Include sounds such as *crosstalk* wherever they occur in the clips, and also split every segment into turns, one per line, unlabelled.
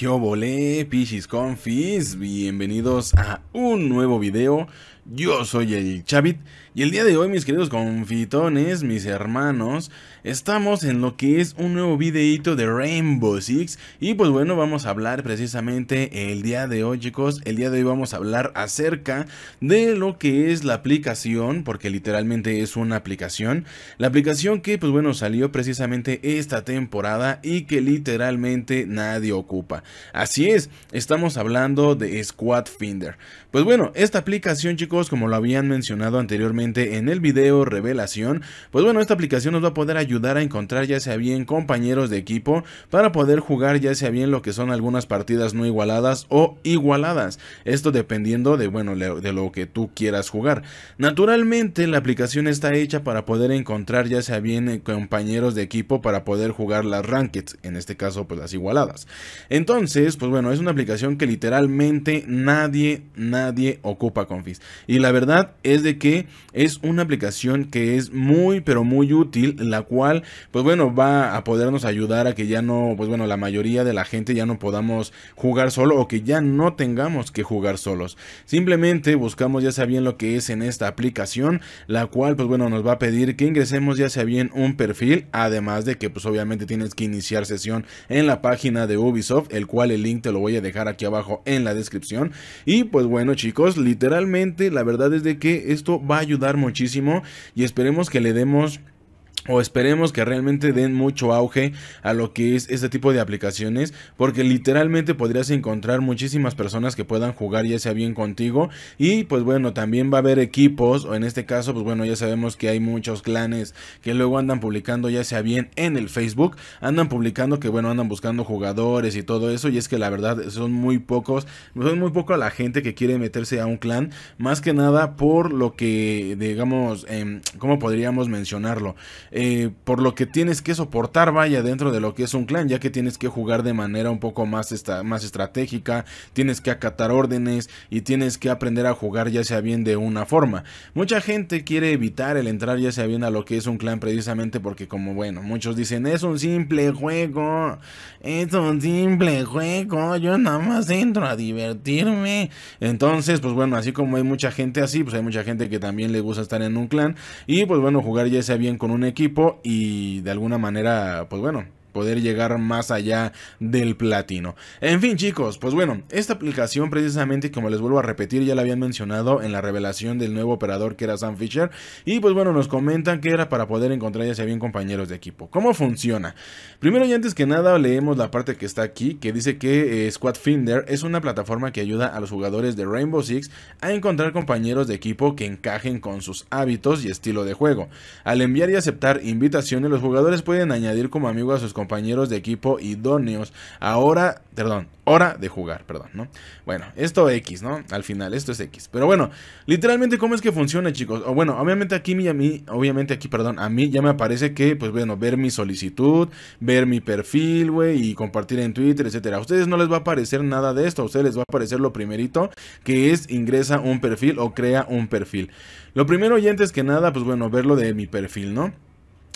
Yo volé, Pichis Confis? Bienvenidos a un nuevo video. Yo soy el Chavit y el día de hoy mis queridos confitones, mis hermanos, estamos en lo que es un nuevo videito de Rainbow Six y pues bueno vamos a hablar precisamente el día de hoy chicos, el día de hoy vamos a hablar acerca de lo que es la aplicación, porque literalmente es una aplicación, la aplicación que pues bueno salió precisamente esta temporada y que literalmente nadie ocupa. Así es, estamos hablando de Squad Finder. Pues bueno, esta aplicación chicos como lo habían mencionado anteriormente en el video revelación, pues bueno, esta aplicación nos va a poder ayudar a encontrar ya sea bien compañeros de equipo para poder jugar ya sea bien lo que son algunas partidas no igualadas o igualadas. Esto dependiendo de, bueno, de lo que tú quieras jugar. Naturalmente la aplicación está hecha para poder encontrar ya sea bien eh, compañeros de equipo para poder jugar las ranked. en este caso pues las igualadas. Entonces, pues bueno, es una aplicación que literalmente nadie, nadie ocupa, confis. Y la verdad es de que es una aplicación que es muy, pero muy útil, la cual, pues bueno, va a podernos ayudar a que ya no, pues bueno, la mayoría de la gente ya no podamos jugar solo o que ya no tengamos que jugar solos. Simplemente buscamos ya sea bien lo que es en esta aplicación, la cual, pues bueno, nos va a pedir que ingresemos ya sea bien un perfil, además de que pues obviamente tienes que iniciar sesión en la página de Ubisoft, el cual el link te lo voy a dejar aquí abajo en la descripción. Y pues bueno chicos, literalmente la verdad es de que esto va a ayudar muchísimo y esperemos que le demos o esperemos que realmente den mucho auge a lo que es este tipo de aplicaciones porque literalmente podrías encontrar muchísimas personas que puedan jugar ya sea bien contigo y pues bueno también va a haber equipos o en este caso pues bueno ya sabemos que hay muchos clanes que luego andan publicando ya sea bien en el Facebook andan publicando que bueno andan buscando jugadores y todo eso y es que la verdad son muy pocos son muy poca la gente que quiere meterse a un clan más que nada por lo que digamos em, cómo podríamos mencionarlo eh, por lo que tienes que soportar, vaya, dentro de lo que es un clan, ya que tienes que jugar de manera un poco más, esta, más estratégica, tienes que acatar órdenes y tienes que aprender a jugar ya sea bien de una forma. Mucha gente quiere evitar el entrar ya sea bien a lo que es un clan precisamente porque como bueno, muchos dicen es un simple juego, es un simple juego, yo nada más entro a divertirme. Entonces, pues bueno, así como hay mucha gente así, pues hay mucha gente que también le gusta estar en un clan y pues bueno, jugar ya sea bien con un equipo y de alguna manera, pues bueno, poder llegar más allá del platino. En fin chicos, pues bueno, esta aplicación precisamente como les vuelvo a repetir ya la habían mencionado en la revelación del nuevo operador que era Sam Fisher y pues bueno nos comentan que era para poder encontrar ya sea bien compañeros de equipo. ¿Cómo funciona? Primero y antes que nada leemos la parte que está aquí que dice que eh, Squad Finder es una plataforma que ayuda a los jugadores de Rainbow Six a encontrar compañeros de equipo que encajen con sus hábitos y estilo de juego. Al enviar y aceptar invitaciones los jugadores pueden añadir como amigos a sus compañeros de equipo idóneos. Ahora, perdón, hora de jugar, perdón, ¿no? Bueno, esto X, ¿no? Al final, esto es X. Pero bueno, literalmente, ¿cómo es que funciona, chicos? O bueno, obviamente aquí a mí, obviamente aquí, perdón, a mí ya me aparece que, pues bueno, ver mi solicitud, ver mi perfil, güey, y compartir en Twitter, etcétera. A ustedes no les va a aparecer nada de esto, a ustedes les va a aparecer lo primerito, que es ingresa un perfil o crea un perfil. Lo primero, y antes que nada, pues bueno, ver lo de mi perfil, ¿no?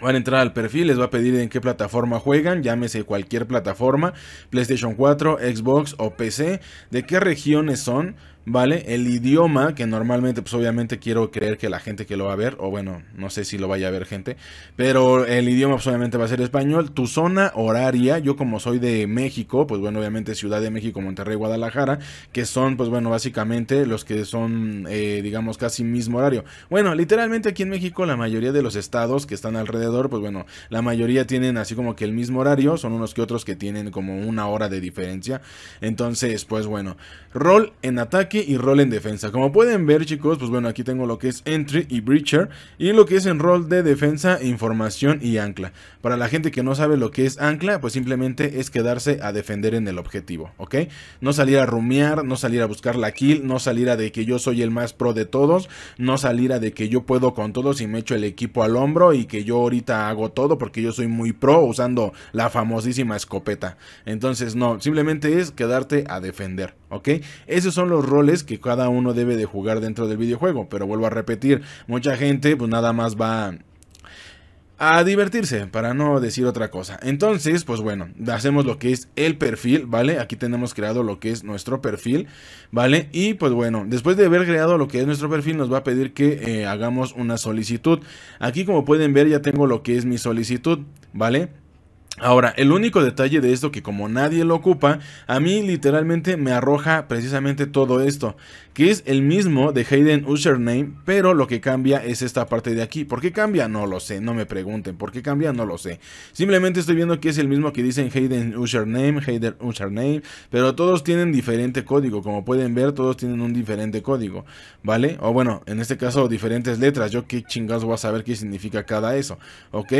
Van a entrar al perfil, les va a pedir en qué plataforma juegan, llámese cualquier plataforma, PlayStation 4, Xbox o PC, de qué regiones son, ¿vale? El idioma, que normalmente, pues obviamente quiero creer que la gente que lo va a ver, o bueno, no sé si lo vaya a ver gente, pero el idioma pues obviamente va a ser español. Tu zona horaria, yo como soy de México, pues bueno, obviamente Ciudad de México, Monterrey, Guadalajara, que son, pues bueno, básicamente los que son, eh, digamos, casi mismo horario. Bueno, literalmente aquí en México la mayoría de los estados que están alrededor, pues bueno, la mayoría tienen así como que el mismo horario, son unos que otros que tienen como una hora de diferencia. Entonces, pues bueno, rol en ataque y rol en defensa. Como pueden ver chicos, pues bueno, aquí tengo lo que es Entry y Breacher y lo que es en rol de defensa, información y ancla. Para la gente que no sabe lo que es ancla, pues simplemente es quedarse a defender en el objetivo, ¿ok? No salir a rumiar, no salir a buscar la kill, no salir a de que yo soy el más pro de todos, no salir a de que yo puedo con todos y me echo el equipo al hombro y que yo ahorita hago todo porque yo soy muy pro usando la famosísima escopeta. Entonces no, simplemente es quedarte a defender. ¿ok? Esos son los roles que cada uno debe de jugar dentro del videojuego, pero vuelvo a repetir, mucha gente pues nada más va a divertirse, para no decir otra cosa. Entonces, pues bueno, hacemos lo que es el perfil, ¿vale? Aquí tenemos creado lo que es nuestro perfil, ¿vale? Y pues bueno, después de haber creado lo que es nuestro perfil, nos va a pedir que eh, hagamos una solicitud. Aquí como pueden ver ya tengo lo que es mi solicitud, ¿vale? Ahora, el único detalle de esto que como nadie lo ocupa, a mí literalmente me arroja precisamente todo esto, que es el mismo de Hayden Username, pero lo que cambia es esta parte de aquí. ¿Por qué cambia? No lo sé, no me pregunten. ¿Por qué cambia? No lo sé. Simplemente estoy viendo que es el mismo que dicen Hayden Username, Hayden Username, pero todos tienen diferente código. Como pueden ver, todos tienen un diferente código, ¿vale? O bueno, en este caso diferentes letras. Yo qué chingados voy a saber qué significa cada eso, ¿ok?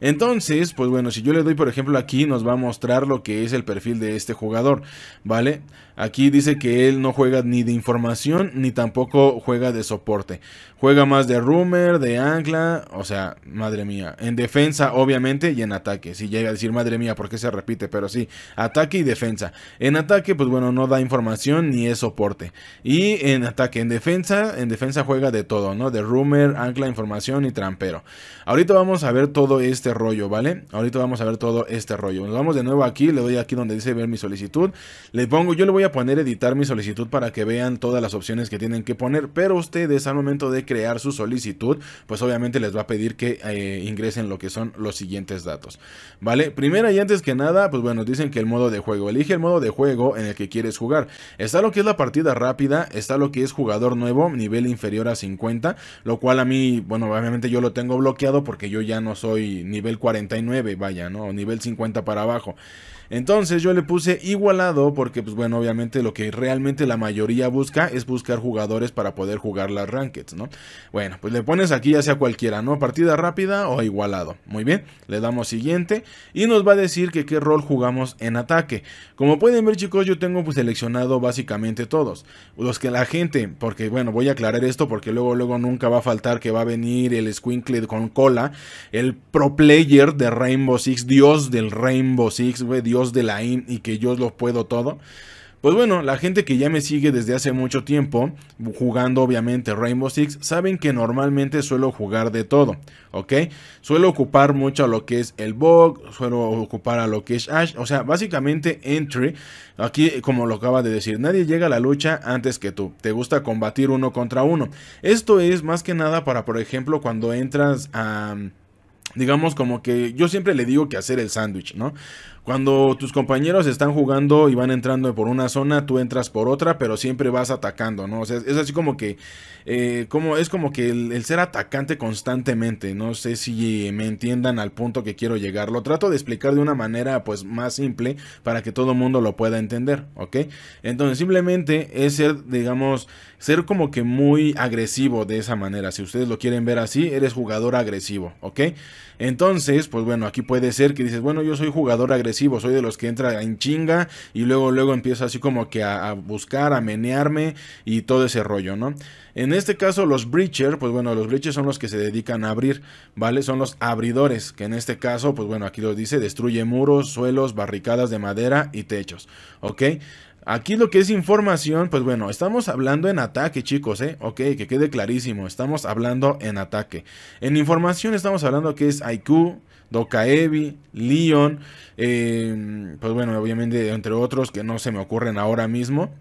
Entonces, pues bueno, si yo le doy por ejemplo, aquí nos va a mostrar lo que es el perfil de este jugador, ¿vale? Aquí dice que él no juega ni de información ni tampoco juega de soporte. Juega más de rumor, de ancla, o sea, madre mía. En defensa, obviamente, y en ataque. Si llega a decir, madre mía, ¿por qué se repite? Pero sí, ataque y defensa. En ataque, pues bueno, no da información ni es soporte. Y en ataque, en defensa, en defensa juega de todo, ¿no? De rumor, ancla, información y trampero. Ahorita vamos a ver todo este rollo, ¿vale? Ahorita vamos a ver todo este rollo. Nos vamos de nuevo aquí, le doy aquí donde dice ver mi solicitud. Le pongo, yo le voy a poner editar mi solicitud para que vean todas las opciones que tienen que poner, pero ustedes al momento de crear su solicitud, pues obviamente les va a pedir que eh, ingresen lo que son los siguientes datos. ¿Vale? Primera y antes que nada, pues bueno, dicen que el modo de juego, elige el modo de juego en el que quieres jugar. Está lo que es la partida rápida, está lo que es jugador nuevo, nivel inferior a 50, lo cual a mí, bueno, obviamente yo lo tengo bloqueado porque yo ya no soy nivel 49, vaya, ¿no? nivel 50 para abajo. Entonces yo le puse igualado porque, pues bueno, obviamente lo que realmente la mayoría busca es buscar jugadores para poder jugar las rankeds, ¿no? Bueno, pues le pones aquí ya sea cualquiera, ¿no? Partida rápida o igualado. Muy bien, le damos siguiente y nos va a decir que qué rol jugamos en ataque. Como pueden ver chicos, yo tengo pues, seleccionado básicamente todos. Los que la gente, porque bueno, voy a aclarar esto porque luego luego nunca va a faltar que va a venir el Squinkle con cola, el pro player de Rainbow Six, dios del Rainbow Six, güey, dios de la IN y que yo lo puedo todo. Pues bueno, la gente que ya me sigue desde hace mucho tiempo, jugando obviamente Rainbow Six, saben que normalmente suelo jugar de todo, ¿ok? Suelo ocupar mucho a lo que es el Bog, suelo ocupar a lo que es Ash, o sea, básicamente Entry, aquí como lo acaba de decir, nadie llega a la lucha antes que tú, te gusta combatir uno contra uno. Esto es más que nada para, por ejemplo, cuando entras a digamos como que yo siempre le digo que hacer el sándwich, ¿no? Cuando tus compañeros están jugando y van entrando por una zona, tú entras por otra, pero siempre vas atacando, ¿no? O sea, es así como que, eh, es como que el, ser atacante constantemente, no sé si me entiendan al punto que quiero llegar, lo trato de explicar de una manera pues más simple para que todo el mundo lo pueda entender, ¿ok? Entonces simplemente es ser, digamos, ser como que muy agresivo de esa manera. Si ustedes lo quieren ver así, eres jugador agresivo, ¿ok? Entonces, pues bueno, aquí puede ser que dices, bueno, yo soy jugador agresivo, soy de los que entra en chinga y luego, luego empiezo así como que a, buscar, a menearme y todo ese rollo, ¿no? En este caso, los breachers pues bueno, los breachers son los que se dedican a abrir, ¿vale? Son los abridores, que en este caso, pues bueno, aquí lo dice, destruye muros, suelos, barricadas de madera y techos, ¿ok? Aquí lo que es información, pues bueno, estamos hablando en ataque, chicos, ¿eh? Ok, que quede clarísimo, estamos hablando en ataque. En información estamos hablando que es IQ, Dokaevi, Leon, em, pues bueno, obviamente entre otros que no se me ocurren ahora mismo.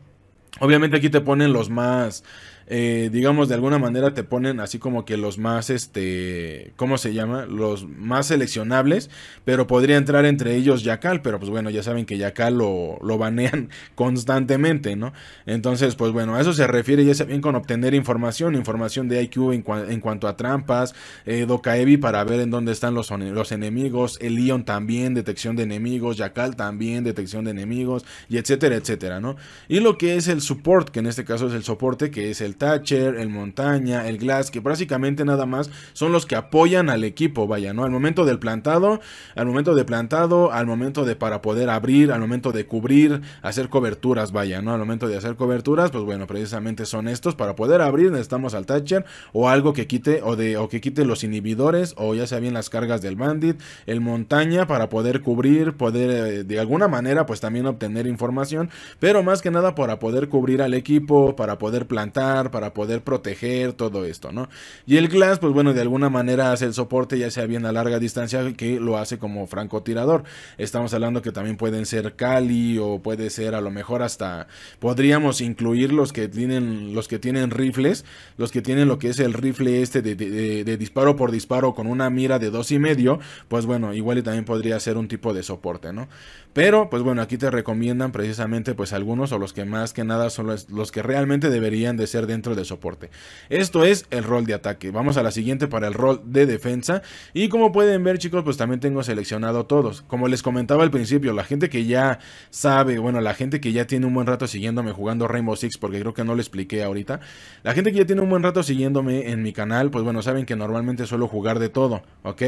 Obviamente aquí te ponen los más eh, digamos, de alguna manera te ponen así como que los más, este, ¿cómo se llama? Los más seleccionables, pero podría entrar entre ellos Yakal, pero pues bueno, ya saben que Yakal lo, lo banean *laughs* constantemente, ¿no? Entonces, pues bueno, a eso se refiere, ya también con obtener información, información de IQ en, cuanto a trampas, eh, Docaevi para ver en dónde están los, los enemigos, Elion también, detección de enemigos, Yakal también, detección de enemigos, y etcétera, etcétera, ¿no? Y lo que es el support, que en este caso es el soporte, que es el Thatcher, el Montaña, el Glass, que prácticamente nada más son los que apoyan al equipo, vaya, ¿no? Al momento del plantado, al momento de plantado, al momento de para poder abrir, al momento de cubrir, hacer coberturas, vaya, ¿no? Al momento de hacer coberturas, pues bueno, precisamente son estos. Para poder abrir necesitamos al Thatcher o algo que quite o, de, o que quite los inhibidores o ya sea bien las cargas del Bandit, el Montaña para poder cubrir, poder eh, de alguna manera pues también obtener información, pero más que nada para poder cubrir al equipo, para poder plantar, para poder proteger todo esto, ¿no? Y el Glass, pues bueno, de alguna manera hace el soporte ya sea bien a larga distancia que lo hace como francotirador. Estamos hablando que también pueden ser Cali o puede ser a lo mejor hasta podríamos incluir los que tienen los que tienen rifles, los que tienen lo que es el rifle este de, disparo por disparo con una mira de dos y medio, pues bueno, igual y también podría ser un tipo de soporte, ¿no? Pero pues bueno, aquí te recomiendan precisamente pues algunos o los que más que nada son los, los que realmente deberían de ser dentro dentro de soporte. Esto es el rol de ataque. Vamos a la siguiente para el rol de defensa. Y como pueden ver chicos, pues también tengo seleccionado todos. Como les comentaba al principio, la gente que ya sabe, bueno, la gente que ya tiene un buen rato siguiéndome jugando Rainbow Six, porque creo que no lo expliqué ahorita. La gente que ya tiene un buen rato siguiéndome en mi canal, pues bueno, saben que normalmente suelo jugar de todo, ¿ok?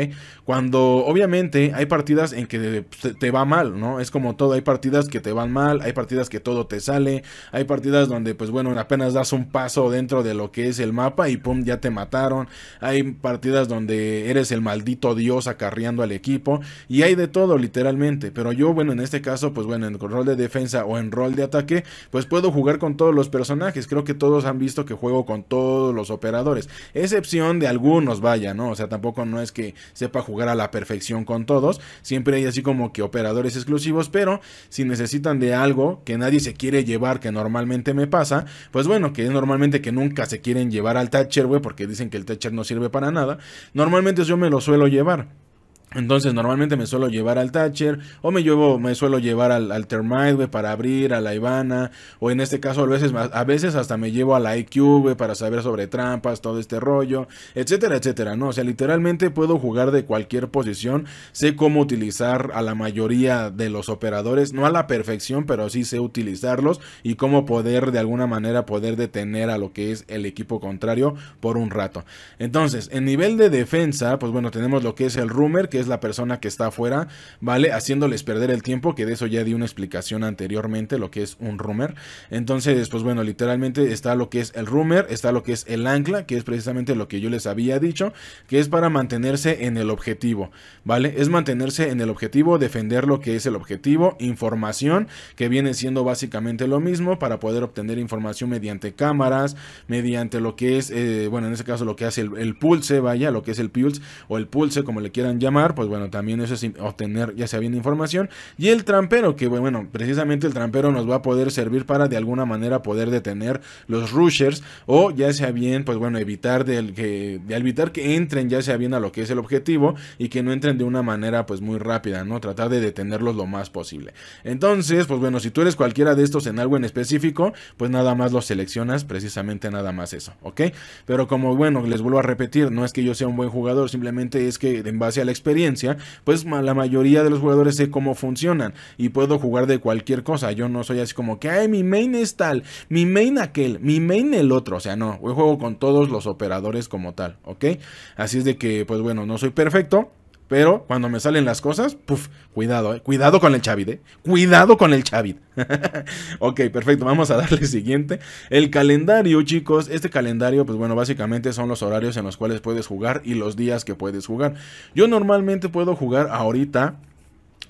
Cuando obviamente hay partidas en que te va mal, ¿no? Es como todo, hay partidas que te van mal, hay partidas que todo te sale, hay partidas donde pues bueno, apenas das un paso dentro de lo que es el mapa y pum, ya te mataron. Hay partidas donde eres el maldito dios acarreando al equipo y hay de todo literalmente. Pero yo, bueno, en este caso, pues bueno, en rol de defensa o en rol de ataque, pues puedo jugar con todos los personajes. Creo que todos han visto que juego con todos los operadores, excepción de algunos, vaya, ¿no? O sea, tampoco no es que sepa jugar a la perfección con todos. Siempre hay así como que operadores exclusivos, pero si necesitan de algo que nadie se quiere llevar, que normalmente me pasa, pues bueno, que es normalmente que nunca se quieren llevar al Thatcher, güey, porque dicen que el Thatcher no sirve para nada. Normalmente yo me lo suelo llevar. Entonces normalmente me suelo llevar al Thatcher o me llevo, me suelo llevar al, al Termite, para abrir, a la Ivana, o en este caso a veces, a veces hasta me llevo a la IQ, para saber sobre trampas, todo este rollo, etcétera, etcétera, ¿no? O sea, literalmente puedo jugar de cualquier posición, sé cómo utilizar a la mayoría de los operadores, no a la perfección, pero sí sé utilizarlos y cómo poder de alguna manera poder detener a lo que es el equipo contrario por un rato. Entonces, en nivel de defensa, pues bueno, tenemos lo que es el Rumor, que es la persona que está afuera, ¿vale? Haciéndoles perder el tiempo, que de eso ya di una explicación anteriormente, lo que es un rumor. Entonces, pues bueno, literalmente está lo que es el rumor, está lo que es el ancla, que es precisamente lo que yo les había dicho, que es para mantenerse en el objetivo, ¿vale? Es mantenerse en el objetivo, defender lo que es el objetivo, información, que viene siendo básicamente lo mismo, para poder obtener información mediante cámaras, mediante lo que es, eh, bueno, en este caso lo que hace el pulse, vaya, lo que es el pulse o el pulse, como le quieran llamar pues bueno, también eso es obtener ya sea bien información. Y el trampero, que bueno, precisamente el trampero nos va a poder servir para de alguna manera poder detener los rushers o ya sea bien, pues bueno, evitar del que, de evitar que entren ya sea bien a lo que es el objetivo y que no entren de una manera pues muy rápida, ¿no? Tratar de detenerlos lo más posible. Entonces, pues bueno, si tú eres cualquiera de estos en algo en específico, pues nada más los seleccionas, precisamente nada más eso, ¿ok? Pero como bueno, les vuelvo a repetir, no es que yo sea un buen jugador, simplemente es que en base a la experiencia, pues la mayoría de los jugadores sé cómo funcionan y puedo jugar de cualquier cosa. Yo no soy así como que, mi main es tal, mi main aquel, mi main el otro. O sea, no, juego con todos los operadores como tal, ¿ok? Así es de que, pues bueno, no soy perfecto. Pero cuando me salen las cosas, cuidado, eh, cuidado con el Chavid, eh. Cuidado con el Chavid. *laughs* ok, perfecto, vamos a darle siguiente. El calendario, chicos, este calendario, pues bueno, básicamente son los horarios en los cuales puedes jugar y los días que puedes jugar. Yo normalmente puedo jugar ahorita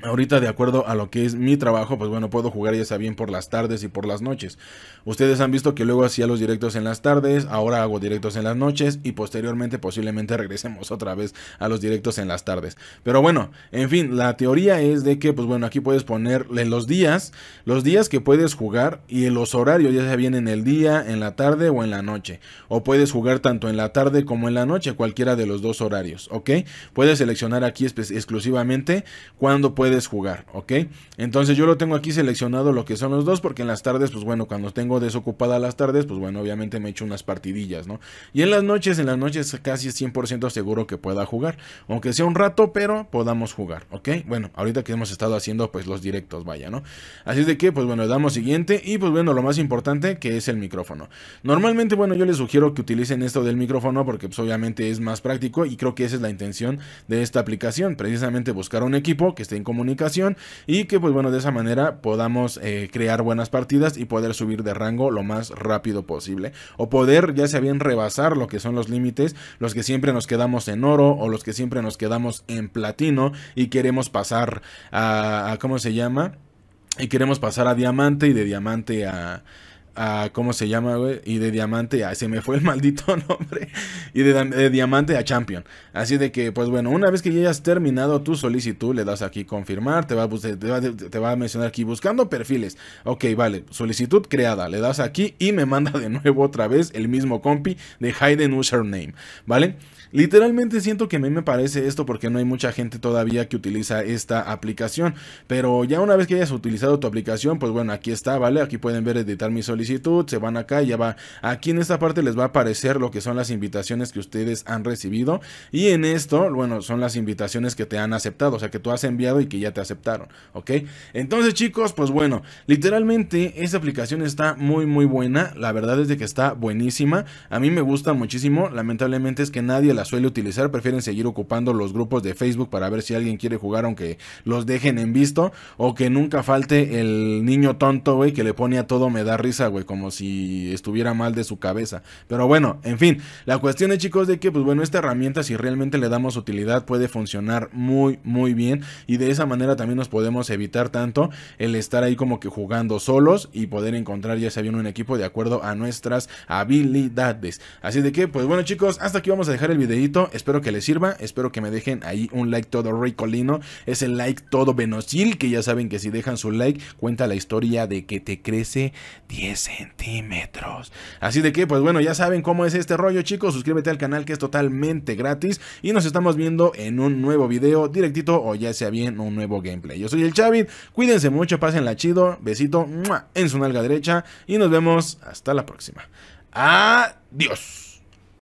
Ahorita, de acuerdo a lo que es mi trabajo, pues bueno, puedo jugar ya sea bien por las tardes y por las noches. Ustedes han visto que luego hacía los directos en las tardes, ahora hago directos en las noches y posteriormente posiblemente *laughs* regresemos otra vez a los directos en las tardes. Pero bueno, en fin, la teoría es de que, pues bueno, aquí puedes ponerle los días, los días que puedes jugar y los horarios, ya sea bien en el día, en la tarde o en la noche. O puedes jugar tanto en la tarde como en la noche, cualquiera de los dos horarios, ¿ok? Puedes seleccionar aquí exclusivamente cuando puedes jugar, ¿ok? Entonces yo lo tengo aquí seleccionado lo que son los dos, porque en las tardes, pues bueno, cuando tengo desocupada las tardes, pues bueno, obviamente me echo unas partidillas, ¿no? Y en las noches, en las noches casi 100% seguro que pueda jugar, aunque sea un rato, pero podamos jugar, ¿ok? Bueno, ahorita que hemos estado haciendo pues los directos, vaya, ¿no? Así es de que, pues bueno, le damos siguiente y pues bueno, lo más importante que es el micrófono. Normalmente, bueno, yo les sugiero que utilicen esto del micrófono porque pues obviamente es más práctico y creo que esa es la intención de esta aplicación, precisamente buscar un equipo que esté como y que pues bueno de esa manera podamos eh, crear buenas partidas y poder subir de rango lo más rápido posible o poder ya sea bien rebasar lo que son los límites los que siempre nos quedamos en oro o los que siempre nos quedamos en platino y queremos pasar a, a cómo se llama y queremos pasar a diamante y de diamante a a ¿cómo se llama, güey? Y de diamante a, se me fue el maldito *laughs* nombre, y de, diamante a champion. Así de que, pues bueno, una vez que ya hayas terminado tu solicitud, le das aquí confirmar, te va, a, a mencionar aquí buscando perfiles. Ok, vale, solicitud creada, le das aquí y me manda de nuevo otra vez el mismo compi de Hayden Username, ¿vale? Literalmente siento que a mí me parece esto porque no hay mucha gente todavía que utiliza esta aplicación, pero ya una vez que hayas utilizado tu aplicación, pues bueno, aquí está, ¿vale? Aquí pueden ver editar mi solicitud se van acá ya va. Aquí en esta parte les va a aparecer lo que son las invitaciones que ustedes han recibido y en esto, bueno, son las invitaciones que te han aceptado, o sea, que tú has enviado y que ya te aceptaron, ¿ok? Entonces chicos, pues bueno, literalmente esa aplicación está muy muy buena, la verdad es de que está buenísima, a mí me gusta muchísimo, lamentablemente es que nadie la suele utilizar, prefieren seguir ocupando los grupos de Facebook para ver si alguien quiere jugar aunque los dejen en visto o que nunca falte el niño tonto, güey, que le pone a todo me da risa, como si estuviera mal de su cabeza. Pero bueno, en fin, la cuestión es chicos de que, pues bueno, esta herramienta si realmente le damos utilidad puede funcionar muy, muy bien y de esa manera también nos podemos evitar tanto el estar ahí como que jugando solos y poder encontrar ya sea bien un equipo de acuerdo a nuestras habilidades. Así de que, pues bueno chicos, hasta aquí vamos a dejar el videito, espero que les sirva, espero que me dejen ahí un like todo ricolino, es el like todo venosil, que ya saben que si dejan su like cuenta la historia de que te crece 10 centímetros. Así de que, pues bueno, ya saben cómo es este rollo, chicos. Suscríbete al canal que es totalmente gratis. Y nos estamos viendo en un nuevo video directito o ya sea bien un nuevo gameplay. Yo soy el Chavit. Cuídense mucho, pásenla chido. Besito en su nalga derecha. Y nos vemos hasta la próxima. Adiós.